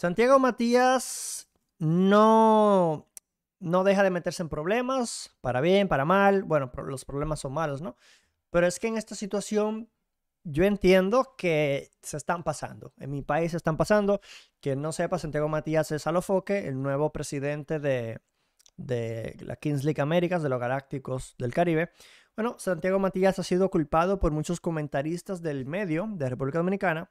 Santiago Matías no, no deja de meterse en problemas, para bien, para mal. Bueno, los problemas son malos, ¿no? Pero es que en esta situación yo entiendo que se están pasando. En mi país se están pasando. Quien no sepa, Santiago Matías es Alofoque, el nuevo presidente de, de la Kings League Américas, de los Galácticos del Caribe. Bueno, Santiago Matías ha sido culpado por muchos comentaristas del medio de República Dominicana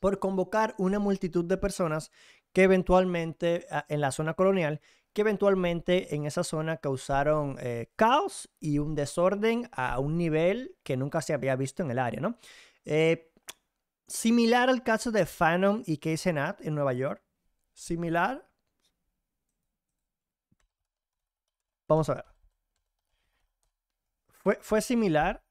por convocar una multitud de personas que eventualmente ah, en la zona colonial, que eventualmente en esa zona causaron eh, caos y un desorden a un nivel que nunca se había visto en el área, ¿no? Eh, similar al caso de Fanon y Case en Nueva York. Similar. Vamos a ver. Fue, fue similar,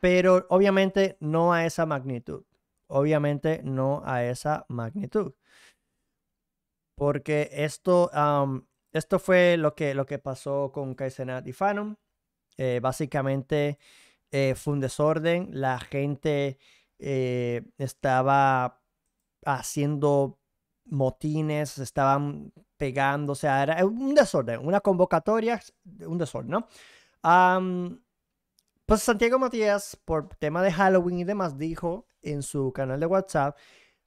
pero obviamente no a esa magnitud obviamente no a esa magnitud. Porque esto, esto fue lo que, lo que pasó con Kaisenat y Fanon. Eh, básicamente eh, fue un desorden, la gente eh, estaba haciendo motines, estaban pegándose. o era un desorden, una convocatoria, un desorden, ¿no? pues Santiago Matías, por tema de Halloween y demás, dijo en su canal de WhatsApp,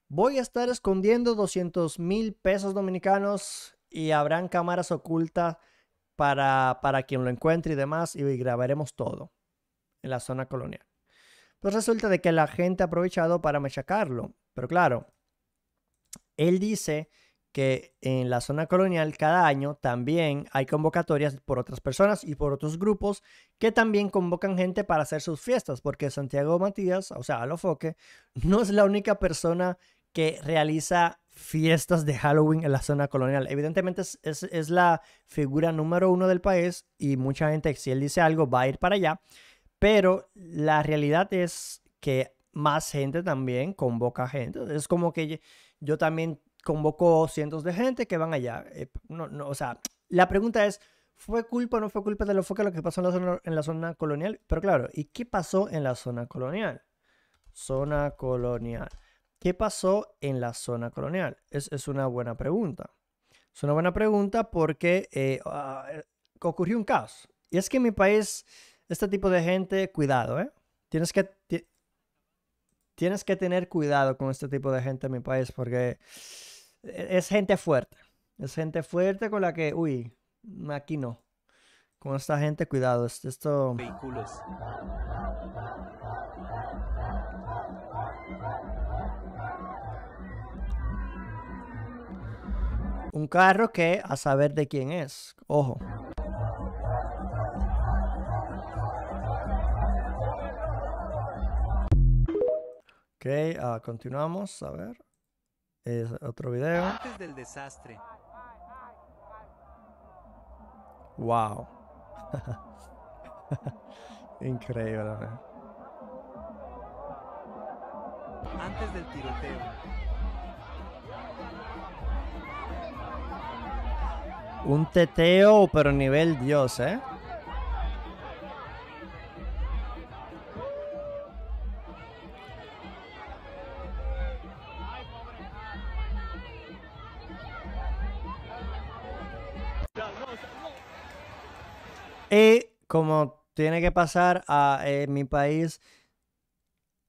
voy a estar escondiendo 200 mil pesos dominicanos y habrán cámaras ocultas para, para quien lo encuentre y demás y, y grabaremos todo en la zona colonial. Pues resulta de que la gente ha aprovechado para machacarlo, pero claro, él dice que en la zona colonial cada año también hay convocatorias por otras personas y por otros grupos que también convocan gente para hacer sus fiestas, porque Santiago Matías, o sea, Alofoque, no es la única persona que realiza fiestas de Halloween en la zona colonial. Evidentemente es, es la figura número uno del país y mucha gente, si él dice algo, va a ir para allá, pero la realidad es que más gente también convoca gente. Es como que yo también convocó cientos de gente que van allá. Eh, o sea, la pregunta es, ¿fue culpa o no fue culpa de lo que lo que pasó en la, zona, colonial? Pero claro, ¿y qué pasó en la zona colonial? Zona colonial. ¿Qué pasó en la zona colonial? Es, una buena pregunta. Es una buena pregunta porque eh, ah, eh, ocurrió un caos. Y es que en mi país, este tipo de gente, cuidado, ¿eh? Tienes que, tienes que tener cuidado con este tipo de gente en mi país porque es gente fuerte. Es gente fuerte con la que, uy, aquí no. Con esta gente, cuidado. Esto. Vehículos. Un carro que a saber de quién es. Ojo. Ok, ah, continuamos. A ver otro video. Antes del desastre. Wow. Increíble. Antes del tiroteo. Un teteo, pero nivel Dios, ¿eh? como tiene que pasar a mi país.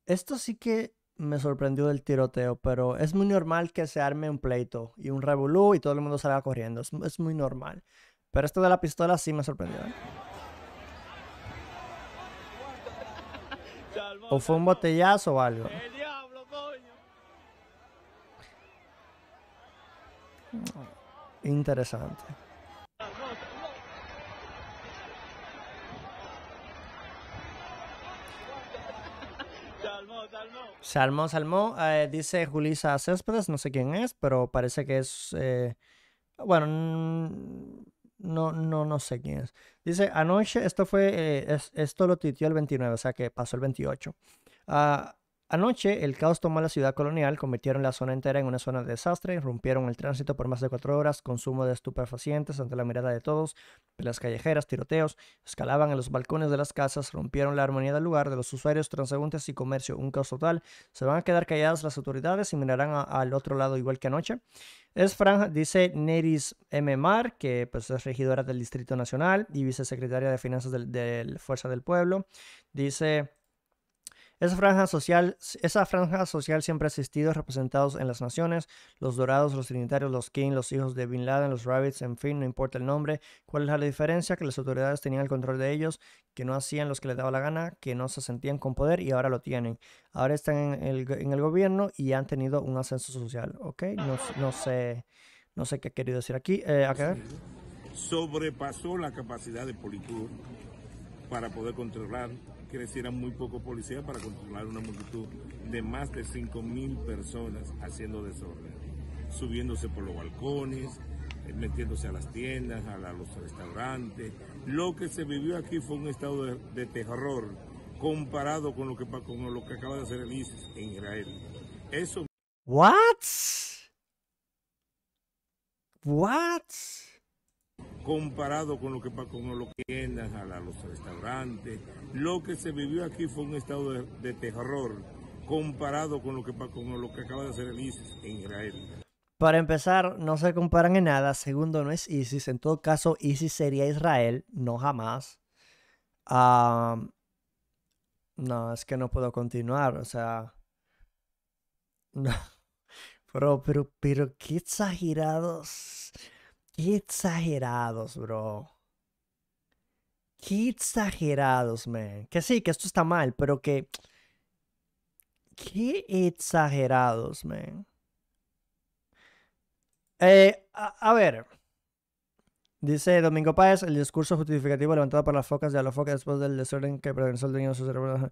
Esto sí que me sorprendió del tiroteo, pero es muy normal que se arme un pleito y un revolú y todo el mundo salga corriendo. Es, muy normal. Pero esto de la pistola sí me sorprendió. ¿eh? O fue un botellazo o algo. Interesante. Salmo, Salmo, eh, dice Julisa Céspedes, no sé quién es, pero parece que es, eh, bueno, no, no, no sé quién es. Dice, anoche, esto fue, eh, esto lo titió el 29, o sea que pasó el 28. Anoche, el caos tomó la ciudad colonial, convirtieron la zona entera en una zona de desastre, rompieron el tránsito por más de cuatro horas, consumo de estupefacientes ante la mirada de todos, las callejeras, tiroteos, escalaban en los balcones de las casas, rompieron la armonía del lugar, de los usuarios, transeúntes y comercio, un caos total. ¿Se van a quedar calladas las autoridades y mirarán al otro lado igual que anoche? Es franja, dice Neris M. Mar, que pues, es regidora del Distrito Nacional y vicesecretaria de Finanzas de, la Fuerza del Pueblo. Dice esa franja social, esa franja social siempre ha existido, representados en las naciones, los dorados, los trinitarios, los King, los hijos de Bin Laden, los Rabbits, en fin, no importa el nombre. ¿Cuál es la diferencia? Que las autoridades tenían el control de ellos, que no hacían los que les daba la gana, que no se sentían con poder y ahora lo tienen. Ahora están en el, en gobierno y han tenido un ascenso social, ¿ok? No, sé, no sé qué ha querido decir aquí. Eh, Sobrepasó la capacidad de Politur para poder controlar creciera muy poco policía para controlar una multitud de más de mil personas haciendo desorden, subiéndose por los balcones, eh, metiéndose a las tiendas, a, los restaurantes. Lo que se vivió aquí fue un estado de, terror comparado con lo que con lo que acaba de hacer el ISIS en Israel. Eso What? What? comparado con lo que con lo que tiendas, a los restaurantes. Lo que se vivió aquí fue un estado de, terror comparado con lo que con lo que acaba de hacer el ISIS en Israel. Para empezar, no se comparan en nada. Segundo, no es ISIS. En todo caso, ISIS sería Israel, no jamás. no, es que no puedo continuar. O sea, no. Pero, pero, pero, qué exagerados. Qué exagerados, bro. Qué exagerados, man. Que sí, que esto está mal, pero que... Qué exagerados, man. Eh, a, ver. Dice Domingo Paez, el discurso justificativo levantado por las focas de focas después del desorden que prevenció el dueño de su cerebro.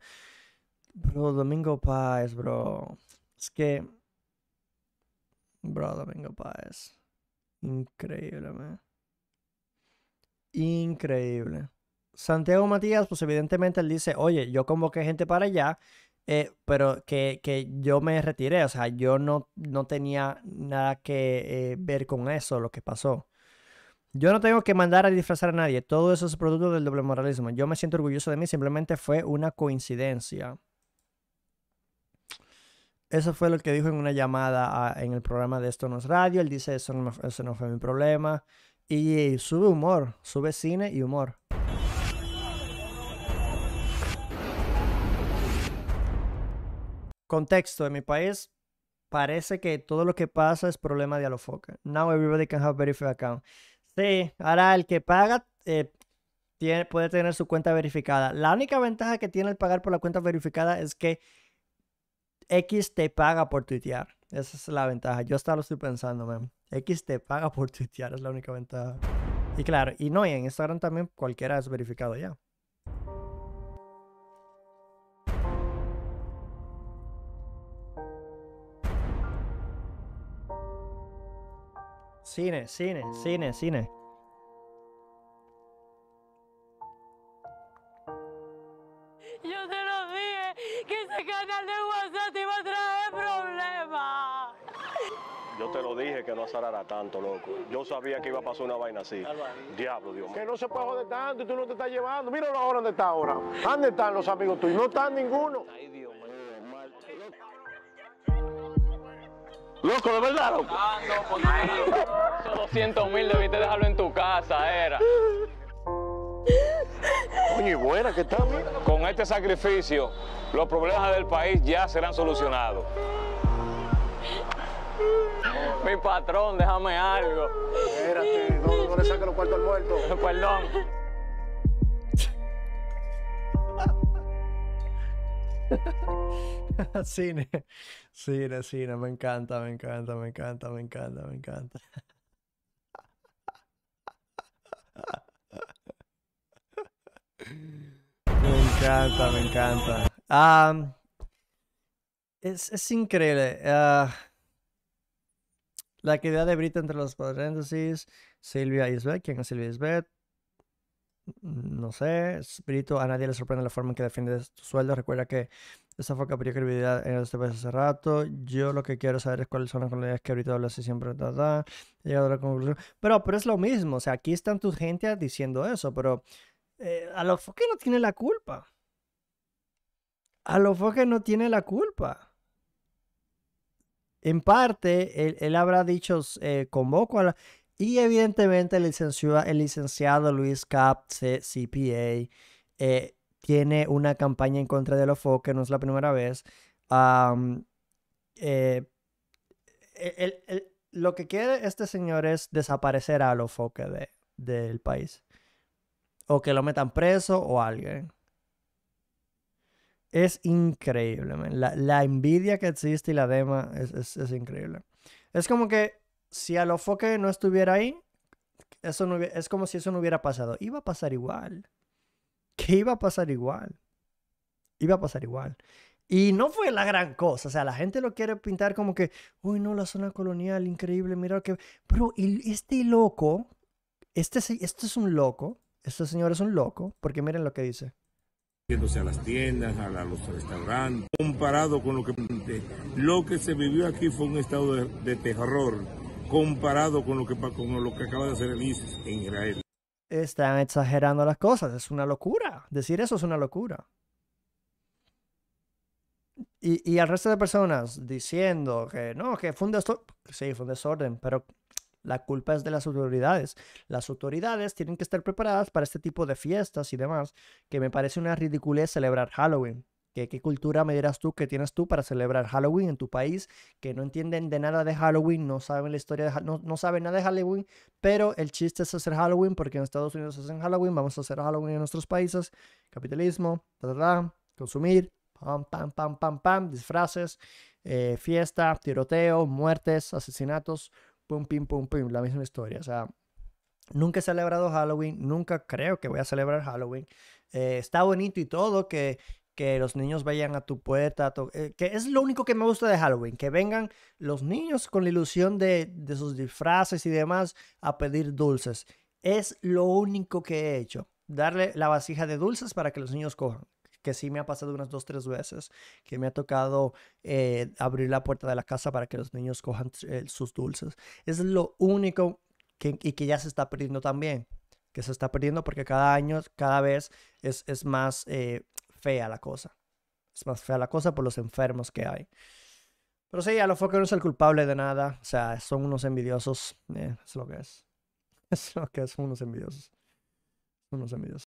Bro, Domingo Paz, bro. Es que... Bro, Domingo Paez. Increíble, Increíble. Santiago Matías, pues evidentemente él dice, oye, yo convoqué gente para allá, eh, pero que, yo me retiré, o sea, yo no, no tenía nada que eh, ver con eso, lo que pasó. Yo no tengo que mandar a disfrazar a nadie, todo eso es producto del doble moralismo. Yo me siento orgulloso de mí, simplemente fue una coincidencia. Eso fue lo que dijo en una llamada en el programa de Esto No es Radio. Él dice, eso no, no fue mi problema. Y, sube humor, sube cine y humor. Contexto En mi país, parece que todo lo que pasa es problema de Alofoca. Now everybody can have verified account. Sí, ahora el que paga eh, puede tener su cuenta verificada. La única ventaja que tiene el pagar por la cuenta verificada es que X te paga por tuitear. Esa es la ventaja. Yo hasta lo estoy pensando, man. X te paga por tuitear, es la única ventaja. Y claro, y no, y en Instagram también cualquiera es verificado ya. Cine, cine, cine, cine. no tanto, loco. Yo sabía que iba a pasar una vaina así. Diablo, Dios mío. Que no se puede joder tanto y tú no te estás llevando. Míralo ahora dónde está ahora. ¿Dónde están los amigos tuyos? No están ninguno. Ay, Dios Loco, de verdad, loco. Ah, no, 200 mil debiste dejarlo en tu casa, era. Coño, y buena que está, Con este sacrificio, los problemas del país ya serán solucionados. Mi patrón, déjame algo. Espérate, no, le saques los cuartos al muerto. Perdón. cine, cine, cine, me encanta, me encanta, me encanta, me encanta, me encanta. Me encanta, me encanta. Um, es, es, increíble. Ah, la equidad de Brito entre los paréntesis, Silvia Isbet. ¿quién es Silvia Isbet? Mm, no sé, Brito, a nadie le sorprende la forma en que defiende tu sueldo. Recuerda que esa foca que credibilidad en este país hace rato. Yo lo que quiero saber es cuáles son las comunidades que ahorita habla así siempre. la conclusión. Pero, pero es lo mismo. O sea, aquí están tus gente diciendo eso, pero eh, a los que no tiene la culpa. A los que no tiene la culpa en parte, él, habrá dicho, eh, convoco a la... Y evidentemente el licenciado, Luis Cap, CPA, eh, tiene una campaña en contra de los no es la primera vez. Eh, e, lo que quiere este señor es desaparecer a los de, del país. O que lo metan preso o alguien es increíble, La, envidia que existe y la dema es, increíble. Es como que si Alofoque no estuviera ahí, eso no, es como si eso no hubiera pasado. Iba a pasar igual. Que iba a pasar igual. Iba a pasar igual. Y no fue la gran cosa. O sea, la gente lo quiere pintar como que, uy, no, la zona colonial, increíble, mira lo que. Pero este loco, este, este es un loco, este señor es un loco, porque miren lo que dice yéndose a las tiendas, a, los restaurantes, comparado con lo que lo que se vivió aquí fue un estado de, terror comparado con lo que con lo que acaba de hacer el ISIS en Israel. Están exagerando las cosas, es una locura. Decir eso es una locura. Y, y al resto de personas diciendo que no, que fue un desorden, sí, fue un desorden, pero la culpa es de las autoridades. Las autoridades tienen que estar preparadas para este tipo de fiestas y demás, que me parece una ridiculez celebrar Halloween. ¿Qué, ¿Qué, cultura me dirás tú que tienes tú para celebrar Halloween en tu país? Que no entienden de nada de Halloween, no saben la historia, de, no, no saben nada de Halloween, pero el chiste es hacer Halloween porque en Estados Unidos hacen Halloween, vamos a hacer Halloween en nuestros países, capitalismo, ta, ta, consumir, pam, pam, pam, pam, pam, disfraces, eh, fiesta, tiroteo, muertes, asesinatos, pum, pim, pum, pim, la misma historia. O sea, nunca he celebrado Halloween, nunca creo que voy a celebrar Halloween. Eh, está bonito y todo que, que los niños vayan a tu puerta, eh, que es lo único que me gusta de Halloween, que vengan los niños con la ilusión de, de sus disfraces y demás a pedir dulces. Es lo único que he hecho, darle la vasija de dulces para que los niños cojan que sí me ha pasado unas dos, tres veces, que me ha tocado eh, abrir la puerta de la casa para que los niños cojan eh, sus dulces. Es lo único que, y que ya se está perdiendo también, que se está perdiendo porque cada año, cada vez es, más eh, fea la cosa. Es más fea la cosa por los enfermos que hay. Pero sí, a lo foco no es el culpable de nada. O sea, son unos envidiosos. es lo que es. Es lo que es, unos envidiosos. Unos envidiosos.